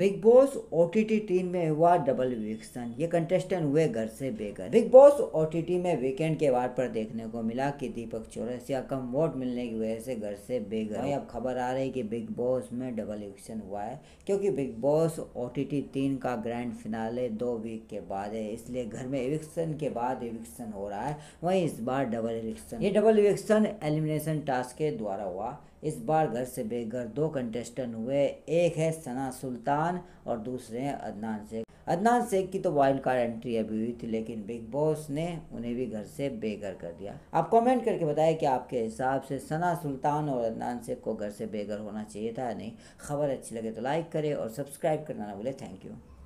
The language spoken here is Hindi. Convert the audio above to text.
बिग बॉस ओ टीम में हुआ डबल विक्सन ये कंटेस्टेंट हुए घर से बेघर बिग बॉस ओ में वीकेंड के वार पर देखने को मिला कि दीपक चौरसिया कम वोट मिलने की वजह से घर से बेघर अब खबर आ रही है कि बिग बॉस में डबल विक्सन हुआ है क्योंकि बिग बॉस ओ टी तीन का ग्रैंड फिनाले दो वीक के बाद है इसलिए घर में इविक्सन के बाद इविक्सन हो रहा है वहीं इस बार डबल इविक्सन ये डबल इविक्सन एलिमिनेशन टास्क के द्वारा हुआ इस बार घर से बेघर दो कंटेस्टेंट हुए एक है सना सुल्तान और दूसरे हैं अदनान शेख अदनान शेख की तो वाइल्ड कार्ड एंट्री अभी हुई थी लेकिन बिग बॉस ने उन्हें भी घर से बेघर कर दिया आप कमेंट करके बताएं कि आपके हिसाब से सना सुल्तान और अदनान शेख को घर से बेघर होना चाहिए था या नहीं खबर अच्छी लगे तो लाइक करें और सब्सक्राइब करना ना भूलें थैंक यू